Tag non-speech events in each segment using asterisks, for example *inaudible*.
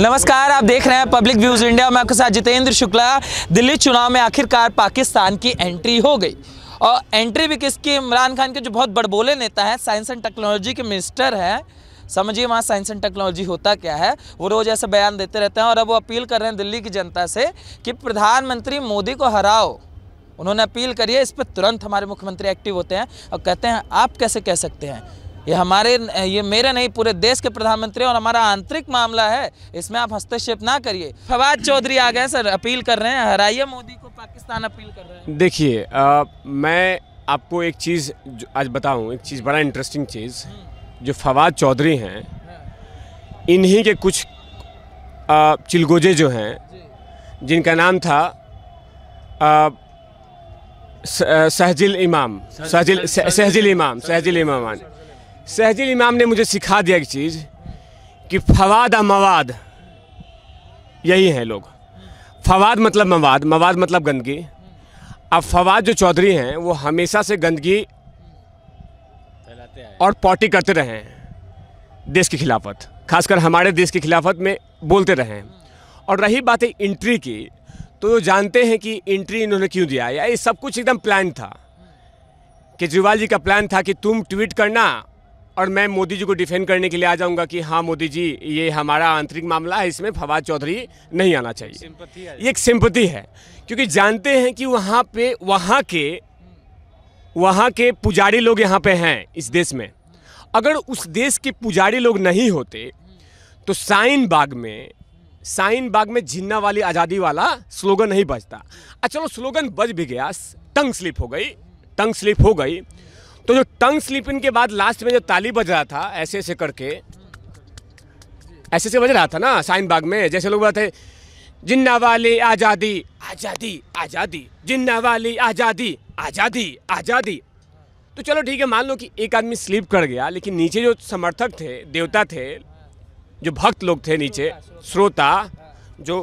नमस्कार आप देख रहे हैं पब्लिक व्यूज इंडिया में आपके साथ जितेंद्र शुक्ला दिल्ली चुनाव में आखिरकार पाकिस्तान की एंट्री हो गई और एंट्री भी किसकी इमरान खान के जो बहुत बड़बोले नेता हैं साइंस एंड टेक्नोलॉजी के मिनिस्टर हैं समझिए वहाँ साइंस एंड टेक्नोलॉजी होता क्या है वो रोज़ ऐसे बयान देते रहते हैं और अब वो अपील कर रहे हैं दिल्ली की जनता से कि प्रधानमंत्री मोदी को हराओ उन्होंने अपील करी है इस पर तुरंत हमारे मुख्यमंत्री एक्टिव होते हैं और कहते हैं आप कैसे कह सकते हैं ये हमारे ये मेरे नहीं पूरे देश के प्रधानमंत्री और हमारा आंतरिक मामला है इसमें आप हस्तक्षेप ना करिए फवाद चौधरी आ गए सर अपील कर रहे हैं हराइए मोदी को पाकिस्तान अपील कर रहे हैं देखिए मैं आपको एक चीज़ आज बताऊँ एक चीज़ बड़ा इंटरेस्टिंग चीज़ हम्म। जो फवाद चौधरी हैं हाँ। इन्हीं के कुछ चिलगोजे जो हैं जिनका नाम था सहजिल इमाम सहजिल सहजिल इमाम सहजिल इमाम सहजिल इमाम ने मुझे सिखा दिया एक चीज़ कि फवाद मवाद यही हैं लोग फवाद मतलब मवाद मवाद मतलब गंदगी अब फवाद जो चौधरी हैं वो हमेशा से गंदगी और पॉटी करते रहे हैं देश की खिलाफत खासकर हमारे देश की खिलाफत में बोलते रहे हैं और रही बात है इंट्री की तो जानते हैं कि इंट्री इन्होंने क्यों दिया या ये सब कुछ एकदम प्लान था केजरीवाल जी का प्लान था कि तुम ट्वीट करना और मैं मोदी जी को डिफेंड करने के लिए आ जाऊंगा कि हाँ मोदी जी ये हमारा आंतरिक मामला है इसमें फवाद चौधरी नहीं आना चाहिए ये एक सिंपति है क्योंकि जानते हैं कि वहाँ पे वहाँ के वहाँ के पुजारी लोग यहाँ पे हैं इस देश में अगर उस देश के पुजारी लोग नहीं होते तो साइन बाग में साइन बाग में झिन्ना वाली आज़ादी वाला स्लोगन नहीं बजता अच्छा चलो स्लोगन बज भी गया टंग स्लिप हो गई टंग स्लिप हो गई तो जो टंग स्लीपिंग के बाद लास्ट में जो ताली बज रहा था ऐसे ऐसे करके ऐसे ऐसे बज रहा था ना साइन बाग में जैसे लोग बताते जिन्ना वाली आज़ादी आज़ादी आज़ादी जिन्ना वाली आज़ादी आज़ादी आज़ादी तो चलो ठीक है मान लो कि एक आदमी स्लीप कर गया लेकिन नीचे जो समर्थक थे देवता थे जो भक्त लोग थे नीचे श्रोता जो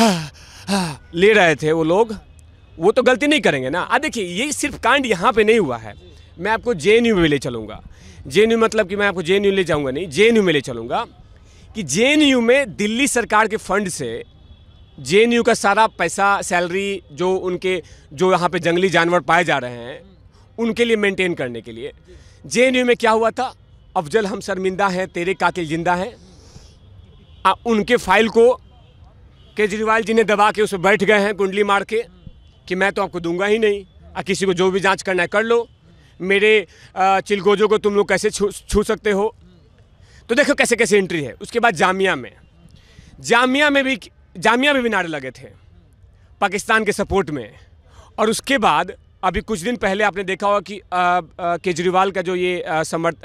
ले रहे थे वो लोग वो तो गलती नहीं करेंगे ना आ देखिए ये सिर्फ कांड यहाँ पे नहीं हुआ है मैं आपको जे में ले चलूँगा जे मतलब कि मैं आपको जे ले जाऊँगा नहीं जे में ले चलूँगा कि जे में दिल्ली सरकार के फंड से जे का सारा पैसा सैलरी जो उनके जो यहाँ पे जंगली जानवर पाए जा रहे हैं उनके लिए मेंटेन करने के लिए जे में क्या हुआ था अफजल हम शर्मिंदा हैं तेरे कातिल जिंदा हैं उनके फाइल को केजरीवाल जी ने दबा के उसे बैठ गए हैं कुंडली मार के कि मैं तो आपको दूंगा ही नहीं आ किसी को जो भी जांच करना है कर लो मेरे चिलगोजों को तुम लोग कैसे छू छू सकते हो तो देखो कैसे कैसे एंट्री है उसके बाद जामिया में जामिया में भी जामिया में भी नारे लगे थे पाकिस्तान के सपोर्ट में और उसके बाद अभी कुछ दिन पहले आपने देखा होगा कि केजरीवाल का जो ये समर्थ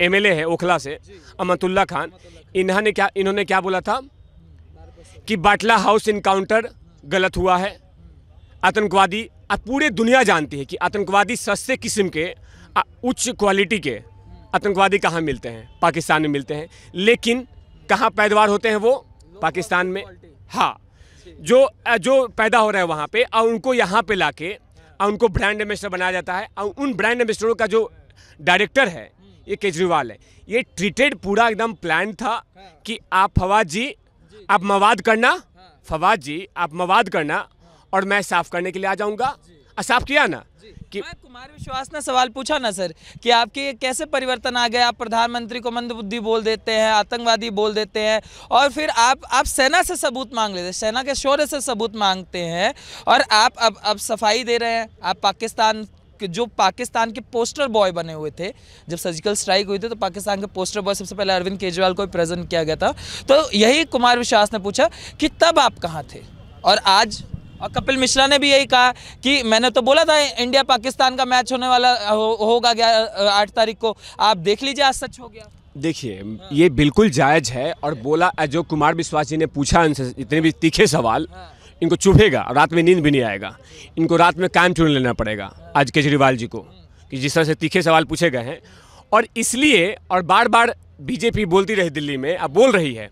एम है ओखला से अमतुल्ला खान इन्होंने क्या इन्होंने क्या बोला था कि बाटला हाउस इनकाउंटर गलत हुआ है आतंकवादी पूरे दुनिया जानती है कि आतंकवादी सस्ते किस्म के उच्च क्वालिटी के आतंकवादी कहाँ मिलते हैं पाकिस्तान में मिलते हैं लेकिन कहाँ पैदावार होते हैं वो पाकिस्तान में हाँ जो जो पैदा हो रहा है वहाँ पे और उनको यहाँ पे लाके और उनको ब्रांड एम्बेसडर बनाया जाता है और उन ब्रांड एम्बेसडरों का जो डायरेक्टर है ये केजरीवाल है ये ट्रीटेड पूरा एकदम प्लान था कि आप फवाद जी आप मवाद करना फवाद जी आप मवाद करना और मैं साफ करने के लिए आ जाऊँगा साफ किया ना कि कुमार विश्वास ने सवाल पूछा ना सर कि आपके कैसे परिवर्तन आ गया आप प्रधानमंत्री को मंदबुद्धि बोल देते हैं आतंकवादी बोल देते हैं और फिर आप आप सेना से सबूत मांग लेते हैं सेना के शौर्य से सबूत मांगते हैं और आप अब अब सफाई दे रहे हैं आप पाकिस्तान जो पाकिस्तान के पोस्टर बॉय बने हुए थे जब सर्जिकल स्ट्राइक हुई थी तो पाकिस्तान के पोस्टर बॉय सबसे पहले अरविंद केजरीवाल को प्रेजेंट किया गया था तो यही कुमार विश्वास ने पूछा कि तब आप कहाँ थे और आज और कपिल मिश्रा ने भी यही कहा कि मैंने तो बोला था इंडिया पाकिस्तान का मैच होने वाला होगा हो आठ तारीख को आप देख लीजिए आज सच हो गया देखिए हाँ। ये बिल्कुल जायज़ है और बोला अजोक कुमार विश्वास जी ने पूछा इनसे इतने भी तीखे सवाल हाँ। इनको चुभेगा रात में नींद भी नहीं आएगा इनको रात में काम चुन लेना पड़ेगा हाँ। आज केजरीवाल जी को कि जिस तरह से तीखे सवाल पूछे गए हैं और इसलिए और बार बार बीजेपी बोलती रही दिल्ली में अब बोल रही है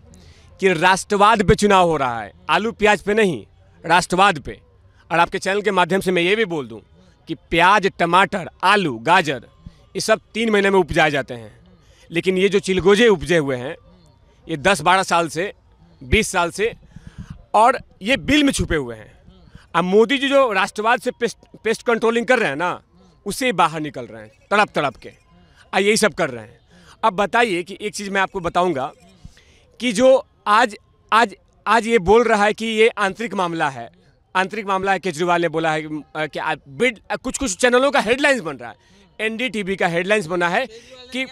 कि राष्ट्रवाद पे चुनाव हो रहा है आलू प्याज पे नहीं राष्ट्रवाद पे और आपके चैनल के माध्यम से मैं ये भी बोल दूँ कि प्याज टमाटर आलू गाजर ये सब तीन महीने में उपजाए जाते हैं लेकिन ये जो चिलगोजे उपजे हुए हैं ये दस बारह साल से बीस साल से और ये बिल में छुपे हुए हैं अब मोदी जी जो राष्ट्रवाद से पेस्ट पेस्ट कंट्रोलिंग कर रहे हैं ना उसे बाहर निकल रहे हैं तड़प तड़प के और यही सब कर रहे हैं अब बताइए कि एक चीज़ मैं आपको बताऊंगा कि जो आज आज आज ये बोल रहा है कि ये आंतरिक मामला है आंतरिक मामला है केजरीवाल ने बोला है कि बिड कुछ कुछ चैनलों का हेडलाइंस बन रहा है एनडीटीवी का हेडलाइंस बना है कि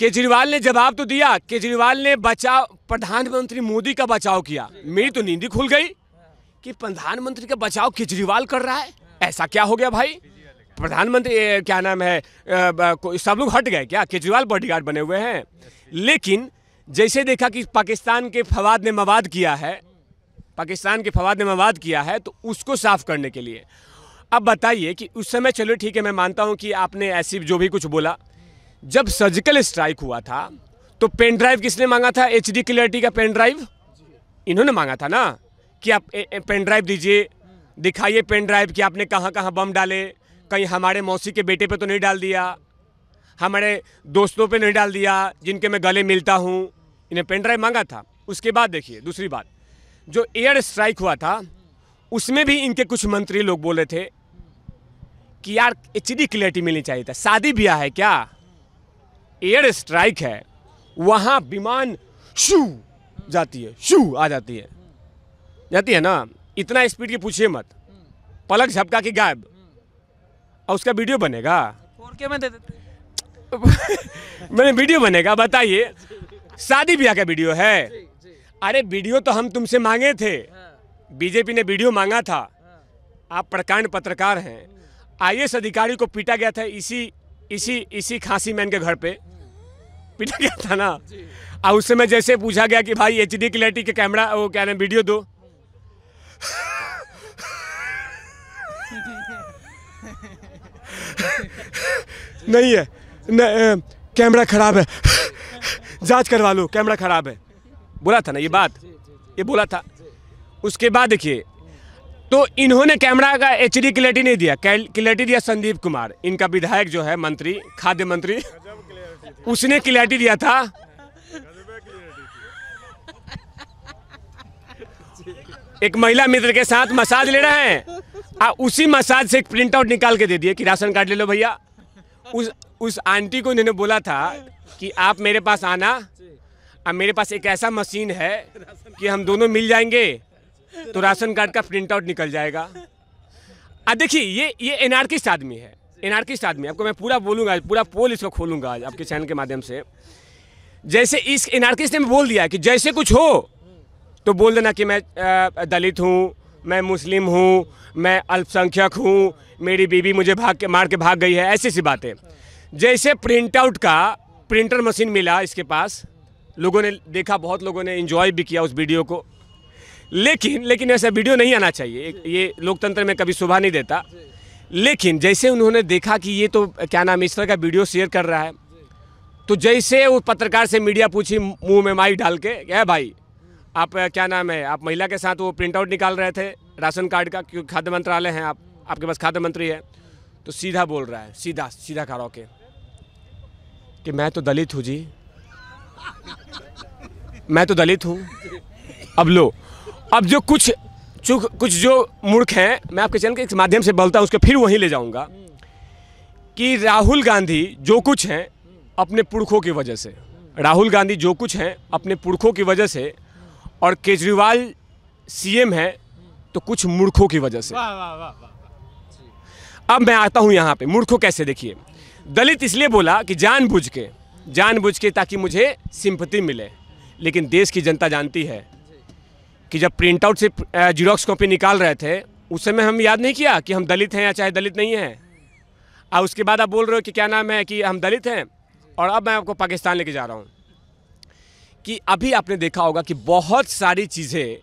केजरीवाल ने जवाब तो दिया केजरीवाल ने बचाव प्रधानमंत्री मोदी का बचाव किया मेरी तो नींदी खुल गई कि प्रधानमंत्री का बचाव केजरीवाल कर रहा है ऐसा क्या हो गया भाई प्रधानमंत्री क्या नाम है सब लोग हट गए क्या केजरीवाल बॉडीगार्ड बने हुए हैं लेकिन जैसे देखा कि पाकिस्तान के फवाद ने मवाद किया है पाकिस्तान के फवाद ने मवाद किया है तो उसको साफ़ करने के लिए अब बताइए कि उस समय चलो ठीक है मैं मानता हूँ कि आपने ऐसी जो भी कुछ बोला जब सर्जिकल स्ट्राइक हुआ था तो पेन ड्राइव किसने मांगा था एच डी क्लियरिटी का पेन ड्राइव इन्होंने मांगा था ना कि आप पेन ड्राइव दीजिए दिखाइए पेन ड्राइव कि आपने कहाँ कहाँ बम डाले कहीं हमारे मौसी के बेटे पे तो नहीं डाल दिया हमारे दोस्तों पे नहीं डाल दिया जिनके मैं गले मिलता हूँ इन्हें पेन ड्राइव मांगा था उसके बाद देखिए दूसरी बात जो एयर स्ट्राइक हुआ था उसमें भी इनके कुछ मंत्री लोग बोले थे कि यार एच डी क्लैरिटी मिलनी चाहिए था शादी ब्याह है क्या एयर स्ट्राइक है वहाँ विमान शू जाती है शू आ जाती है जाती है ना इतना स्पीड की पूछिए मत पलक झपका के गायब और उसका वीडियो बनेगा फोर के में दे देते मैंने वीडियो बनेगा बताइए शादी ब्याह का वीडियो है अरे वीडियो तो हम तुमसे मांगे थे हाँ। बीजेपी ने वीडियो मांगा था हाँ। आप प्रकांड पत्रकार हैं आई अधिकारी को पीटा गया था इसी इसी इसी खांसी मैन के घर पे पीटा गया था ना और उस समय जैसे पूछा गया कि भाई एच डी क्लैरिटी के कैमरा वो क्या ना वीडियो दो *laughs* नहीं है कैमरा ख़राब है जांच करवा लो कैमरा ख़राब है बोला था ना ये बात ये बोला था उसके बाद देखिए तो इन्होंने कैमरा का एच डी क्लियरिटी नहीं दिया क्लियरिटी दिया संदीप कुमार इनका विधायक जो है मंत्री खाद्य मंत्री उसने क्लियरिटी दिया था एक महिला मित्र के साथ मसाज ले रहे हैं आ उसी मसाज से एक प्रिंट आउट निकाल के दे दिए कि राशन कार्ड ले लो भैया उस उस आंटी को इन्होंने बोला था कि आप मेरे पास आना अब मेरे पास एक ऐसा मशीन है कि हम दोनों मिल जाएंगे तो राशन कार्ड का प्रिंट आउट निकल जाएगा देखिए ये ये एनार्किस्ट आदमी है एनार्किस्ट आदमी आपको मैं पूरा बोलूंगा पूरा पोल इसको खोलूंगा आज आपके चैनल के माध्यम से जैसे इस एनार्किस्ट ने बोल दिया कि जैसे कुछ हो तो बोल देना कि मैं दलित हूँ मैं मुस्लिम हूँ मैं अल्पसंख्यक हूँ मेरी बीवी मुझे भाग के मार के भाग गई है ऐसी सी बातें जैसे प्रिंट आउट का प्रिंटर मशीन मिला इसके पास लोगों ने देखा बहुत लोगों ने इन्जॉय भी किया उस वीडियो को लेकिन लेकिन ऐसा वीडियो नहीं आना चाहिए ये लोकतंत्र में कभी शोभा नहीं देता लेकिन जैसे उन्होंने देखा कि ये तो क्या नाम इस तरह का वीडियो शेयर कर रहा है तो जैसे वो पत्रकार से मीडिया पूछी मुंह में माई डाल के क्या भाई आप क्या नाम है आप महिला के साथ वो प्रिंट आउट निकाल रहे थे राशन कार्ड का क्योंकि खाद्य मंत्रालय हैं आप आपके पास खाद्य मंत्री है तो सीधा बोल रहा है सीधा सीधा खड़ा होकर कि मैं तो दलित हूँ जी मैं तो दलित हूँ अब लो अब जो कुछ चुक कुछ जो मूर्ख हैं मैं आपके चैनल के माध्यम से बोलता हूँ उसके फिर वहीं ले जाऊँगा कि राहुल गांधी जो कुछ हैं अपने पुरखों की वजह से राहुल गांधी जो कुछ हैं अपने पुरखों की वजह से और केजरीवाल सीएम है तो कुछ मूर्खों की वजह से अब मैं आता हूँ यहाँ पे मूर्खों कैसे देखिए दलित इसलिए बोला कि जानबूझ के जानबूझ के ताकि मुझे सिंपति मिले लेकिन देश की जनता जानती है कि जब प्रिंट आउट से जीरोक्स कॉपी निकाल रहे थे उस समय हम याद नहीं किया कि हम दलित हैं या चाहे दलित नहीं हैं और उसके बाद आप बोल रहे हो कि क्या नाम है कि हम दलित हैं और अब मैं आपको पाकिस्तान लेके जा रहा हूँ कि अभी आपने देखा होगा कि बहुत सारी चीज़ें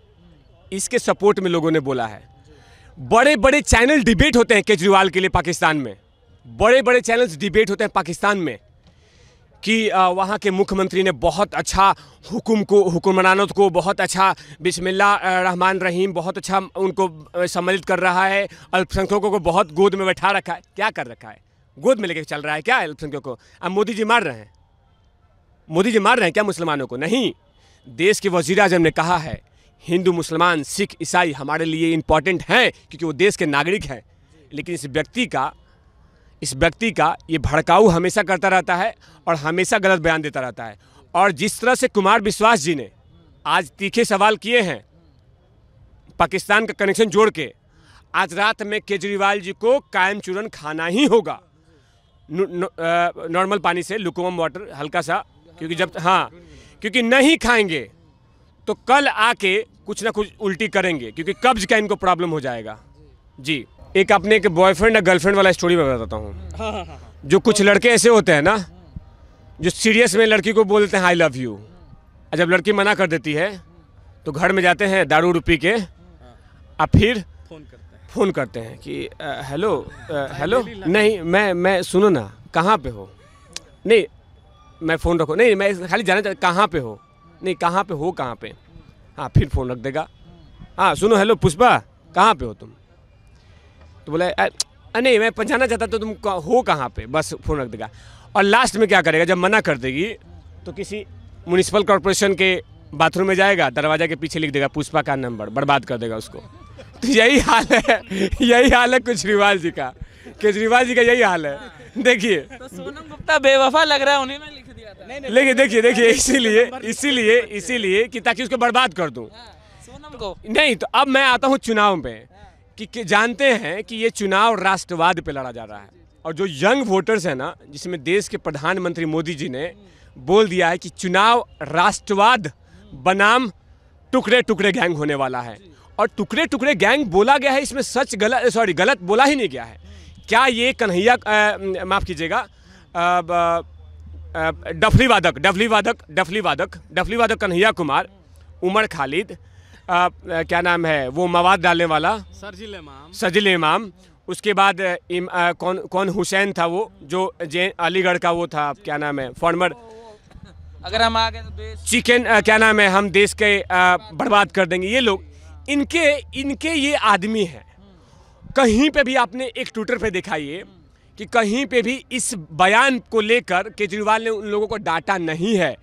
इसके सपोर्ट में लोगों ने बोला है बड़े बड़े चैनल डिबेट होते हैं केजरीवाल के लिए पाकिस्तान में बड़े बड़े चैनल्स डिबेट होते हैं पाकिस्तान में कि वहाँ के मुख्यमंत्री ने बहुत अच्छा हुकुम को हुक्मरानत को बहुत अच्छा बिस्मिल्ला रहमान रहीम बहुत अच्छा उनको सम्मिलित कर रहा है अल्पसंख्यकों को बहुत गोद में बैठा रखा है क्या कर रखा है गोद में लेके चल रहा है क्या अल्पसंख्यकों को अब मोदी जी मार रहे हैं मोदी जी मार रहे हैं क्या मुसलमानों को नहीं देश के वजीर अजम ने कहा है हिंदू मुसलमान सिख ईसाई हमारे लिए इम्पॉर्टेंट हैं क्योंकि वो देश के नागरिक हैं लेकिन इस व्यक्ति का इस व्यक्ति का ये भड़काऊ हमेशा करता रहता है और हमेशा गलत बयान देता रहता है और जिस तरह से कुमार विश्वास जी ने आज तीखे सवाल किए हैं पाकिस्तान का कनेक्शन जोड़ के आज रात में केजरीवाल जी को कायम चूरन खाना ही होगा नॉर्मल पानी से लुकोम वाटर हल्का सा क्योंकि जब हाँ क्योंकि नहीं खाएंगे तो कल आके कुछ ना कुछ उल्टी करेंगे क्योंकि कब्ज का इनको प्रॉब्लम हो जाएगा जी एक अपने एक बॉयफ्रेंड या गर्लफ्रेंड वाला स्टोरी मैं बताता हूँ जो कुछ लड़के ऐसे होते हैं ना जो सीरियस में लड़की को बोलते हैं आई लव यू जब लड़की मना कर देती है तो घर में जाते हैं दारू रुपी के और फिर फ़ोन करते हैं कि हेलो *laughs* हेलो नहीं मैं मैं सुनो ना कहाँ पे हो नहीं मैं फ़ोन रखो नहीं मैं खाली जाना चाहता कहाँ पे हो नहीं कहाँ पे हो कहाँ पे हाँ फिर फ़ोन रख देगा हाँ सुनो हेलो पुष्पा कहाँ पे हो तुम तो बोला नहीं मैं पहचाना चाहता तो तुम हो कहाँ पे बस फ़ोन रख देगा और लास्ट में क्या करेगा जब मना कर देगी तो किसी म्यूनिसिपल कॉरपोरेशन के बाथरूम में जाएगा दरवाजा के पीछे लिख देगा पुष्पा का नंबर बर्बाद कर देगा उसको तो यही हाल है यही हाल है केजरीवाल जी का केजरीवाल जी का यही हाल है देखिए तो बेवफा लग रहा है उन्हें लिख दिया था नहीं नहीं देखिए देखिए इसीलिए इसीलिए इसीलिए कि ताकि उसको बर्बाद कर दूँ हाँ, सोनम को नहीं तो अब मैं आता हूँ चुनाव में कि, जानते हैं कि ये चुनाव राष्ट्रवाद पे लड़ा जा रहा है और जो यंग वोटर्स हैं ना जिसमें देश के प्रधानमंत्री मोदी जी ने बोल दिया है कि चुनाव राष्ट्रवाद बनाम टुकड़े टुकड़े गैंग होने वाला है और टुकड़े टुकड़े गैंग बोला गया है इसमें सच गलत सॉरी गलत बोला ही नहीं गया है क्या ये कन्हैया माफ़ कीजिएगा डफली वादक डफली वादक डफली वादक डफली वादक कन्हैया कुमार उमर खालिद आ, क्या नाम है वो मवाद डालने वाला सरजिल इमाम सरजिल इमाम उसके बाद इम, आ, कौन कौन हुसैन था वो जो जे अलीगढ़ का वो था क्या नाम है फॉर्मर अगर हम आगे तो चिकन आ, क्या नाम है हम देश के बर्बाद कर देंगे ये लोग इनके इनके ये आदमी हैं कहीं पे भी आपने एक ट्विटर पे देखा ये कि कहीं पे भी इस बयान को लेकर केजरीवाल ने उन लोगों को डांटा नहीं है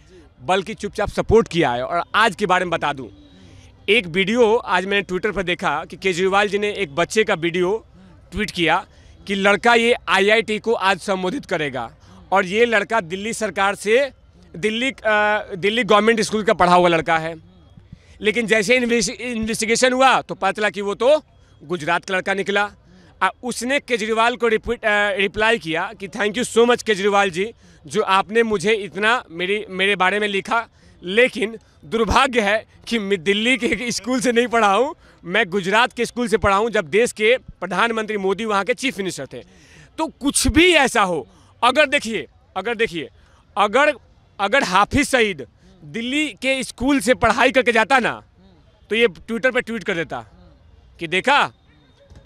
बल्कि चुपचाप सपोर्ट किया है और आज के बारे में बता दूं एक वीडियो आज मैंने ट्विटर पर देखा कि केजरीवाल जी ने एक बच्चे का वीडियो ट्वीट किया कि लड़का ये आईआईटी को आज संबोधित करेगा और ये लड़का दिल्ली सरकार से दिल्ली दिल्ली गवर्नमेंट स्कूल का पढ़ा हुआ लड़का है लेकिन जैसे इन्वेस्टिगेशन हुआ तो पता चला कि वो तो गुजरात का लड़का निकला उसने केजरीवाल को रिपीट रिप्लाई किया कि thank you so much Kejriwal ji जो आपने मुझे इतना मेरी मेरे बारे में लिखा लेकिन दुर्भाग्य है कि मैं दिल्ली के स्कूल से नहीं पढ़ा हूँ मैं गुजरात के स्कूल से पढ़ा हूँ जब देश के प्रधानमंत्री मोदी वहाँ के चीफ मिनिस्टर थे तो कुछ भी ऐसा हो अगर देखिए अगर देखिए अगर अगर हाफिज सईद दिल्ली के स्कूल से पढ़ाई करके जाता ना तो ये ट्विटर पे ट्वीट कर देता कि देखा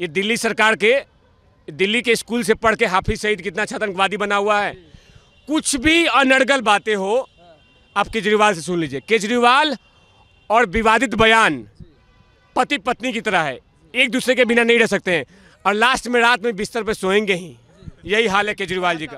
ये दिल्ली सरकार के दिल्ली के स्कूल से पढ़ के हाफिज सईद कितना आतंकवादी बना हुआ है कुछ भी अनर्गल बातें हो आप केजरीवाल से सुन लीजिए केजरीवाल और विवादित बयान पति पत्नी की तरह है एक दूसरे के बिना नहीं रह सकते हैं और लास्ट में रात में बिस्तर पर सोएंगे ही यही हाल है केजरीवाल जी का